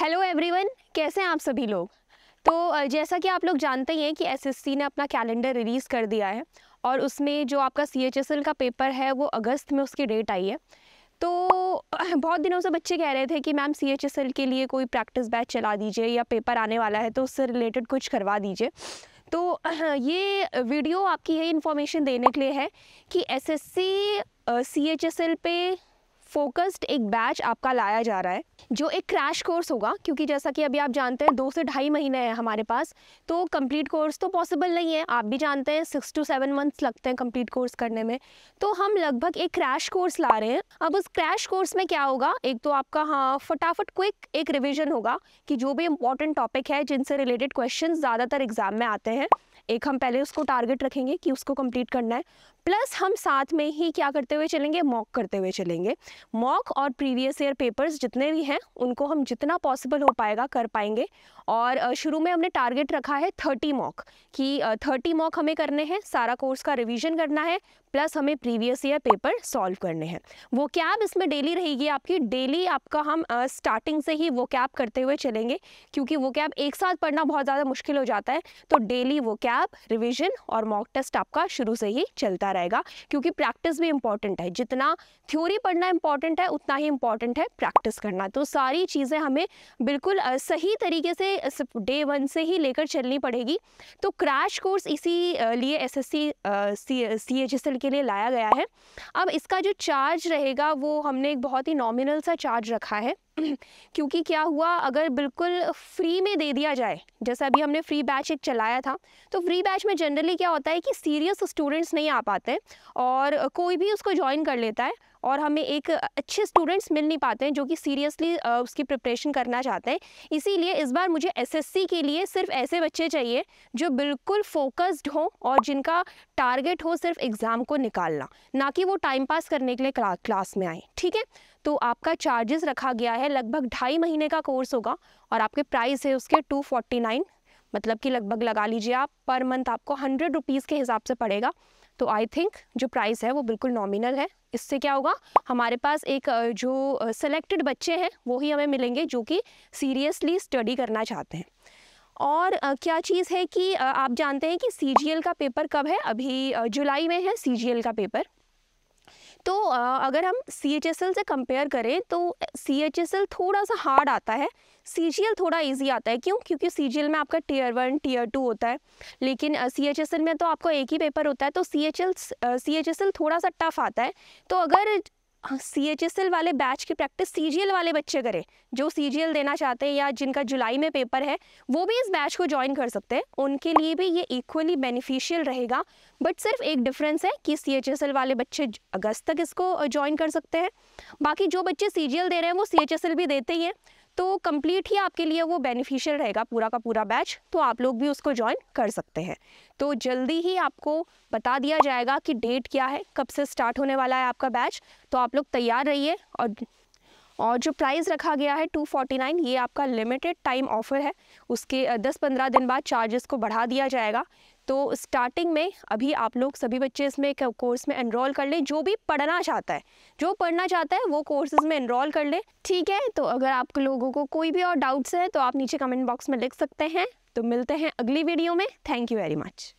hello everyone कैसे हैं आप सभी लोग तो जैसा कि आप लोग जानते ही हैं कि एसएससी ने अपना कैलेंडर रिलीज़ कर दिया है और उसमें जो आपका सी का पेपर है वो अगस्त में उसकी डेट आई है तो बहुत दिनों से बच्चे कह रहे थे कि मैम सी के लिए कोई प्रैक्टिस बैच चला दीजिए या पेपर आने वाला है तो उससे रिलेटेड कुछ करवा दीजिए तो ये वीडियो आपकी ये इन्फॉर्मेशन देने के लिए है कि एस एस पे फोकस्ड एक बैच आपका लाया जा रहा है जो एक क्रैश कोर्स होगा क्योंकि जैसा कि अभी आप जानते हैं दो से ढाई महीने हैं हमारे पास तो कंप्लीट कोर्स तो पॉसिबल नहीं है आप भी जानते हैं सिक्स टू सेवन मंथ्स लगते हैं कंप्लीट कोर्स करने में तो हम लगभग एक क्रैश कोर्स ला रहे हैं अब उस क्रैश कोर्स में क्या होगा एक तो आपका हाँ फटाफट क्विक एक रिविजन होगा कि जो भी इम्पोर्टेंट टॉपिक है जिनसे रिलेटेड क्वेश्चन ज़्यादातर एग्जाम में आते हैं एक हम पहले उसको टारगेट रखेंगे कि उसको कंप्लीट करना है प्लस हम साथ में ही क्या करते हुए चलेंगे मॉक करते हुए चलेंगे मॉक और प्रीवियस ईयर पेपर्स जितने भी हैं उनको हम जितना पॉसिबल हो पाएगा कर पाएंगे और शुरू में हमने टारगेट रखा है थर्टी मॉक कि थर्टी मॉक हमें करने हैं सारा कोर्स का रिविजन करना है प्लस हमें प्रीवियस ईयर पेपर सॉल्व करने हैं वो कैब इसमें डेली रहेगी आपकी डेली आपका हम स्टार्टिंग से ही वो कैब करते हुए चलेंगे क्योंकि वो कैब एक साथ पढ़ना बहुत ज़्यादा मुश्किल हो जाता है तो डेली वो कैब लैब रिविजन और मॉक टेस्ट आपका शुरू से ही चलता रहेगा क्योंकि प्रैक्टिस भी इम्पॉर्टेंट है जितना थ्योरी पढ़ना इम्पॉर्टेंट है उतना ही इम्पॉर्टेंट है प्रैक्टिस करना तो सारी चीज़ें हमें बिल्कुल सही तरीके से डे वन से ही लेकर चलनी पड़ेगी तो क्रैश कोर्स इसी लिए S S C H S L के लिए लाया गया है अब इसका जो चार्ज रहेगा वो हमने एक बहुत ही नॉमिनल सा चार्ज रखा है क्योंकि क्या हुआ अगर बिल्कुल फ्री में दे दिया जाए जैसा अभी हमने फ्री बैच एक चलाया था तो फ्री बैच में जनरली क्या होता है कि सीरियस स्टूडेंट्स नहीं आ पाते और कोई भी उसको ज्वाइन कर लेता है और हमें एक अच्छे स्टूडेंट्स मिल नहीं पाते हैं जो कि सीरियसली उसकी प्रिपरेशन करना चाहते हैं इसीलिए इस बार मुझे एसएससी के लिए सिर्फ ऐसे बच्चे चाहिए जो बिल्कुल फोकस्ड हो और जिनका टारगेट हो सिर्फ एग्ज़ाम को निकालना ना कि वो टाइम पास करने के लिए क्लास में आए ठीक है तो आपका चार्जेस रखा गया है लगभग ढाई महीने का कोर्स होगा और आपके प्राइस है उसके टू मतलब कि लगभग लगा लीजिए आप पर मंथ आपको हंड्रेड रुपीज़ के हिसाब से पड़ेगा तो आई थिंक जो प्राइस है वो बिल्कुल नॉमिनल है इससे क्या होगा हमारे पास एक जो सिलेक्टेड बच्चे हैं वो ही हमें मिलेंगे जो कि सीरियसली स्टडी करना चाहते हैं और क्या चीज़ है कि आप जानते हैं कि सी का पेपर कब है अभी जुलाई में है सी का पेपर तो अगर हम सी से कंपेयर करें तो सी थोड़ा सा हार्ड आता है सी थोड़ा इजी आता है क्यों क्योंकि सी में आपका टीयर वन टीयर टू होता है लेकिन सी में तो आपको एक ही पेपर होता है तो सी एच थोड़ा सा टफ आता है तो अगर सी एच एस एल वाले बैच की प्रैक्टिस सी जी एल वाले बच्चे करें जो सी जी एल देना चाहते हैं या जिनका जुलाई में पेपर है वो भी इस बैच को ज्वाइन कर सकते हैं उनके लिए भी ये इक्वली बेनिफिशियल रहेगा बट सिर्फ एक डिफरेंस है कि सी एच एस एल वाले बच्चे अगस्त तक इसको ज्वाइन कर सकते हैं बाकी जो बच्चे सी जी एल दे रहे हैं वो सी एच एस एल भी देते ही हैं तो कंप्लीट ही आपके लिए वो बेनिफिशियल रहेगा पूरा का पूरा बैच तो आप लोग भी उसको ज्वाइन कर सकते हैं तो जल्दी ही आपको बता दिया जाएगा कि डेट क्या है कब से स्टार्ट होने वाला है आपका बैच तो आप लोग तैयार रहिए और और जो प्राइस रखा गया है 249 ये आपका लिमिटेड टाइम ऑफ़र है उसके 10-15 दिन बाद चार्जेस को बढ़ा दिया जाएगा तो स्टार्टिंग में अभी आप लोग सभी बच्चे इसमें कोर्स में एनरोल कर लें जो भी पढ़ना चाहता है जो पढ़ना चाहता है वो कोर्सेज में एनरोल कर लें ठीक है तो अगर आप लोगों को कोई भी और डाउट्स है तो आप नीचे कमेंट बॉक्स में लिख सकते हैं तो मिलते हैं अगली वीडियो में थैंक यू वेरी मच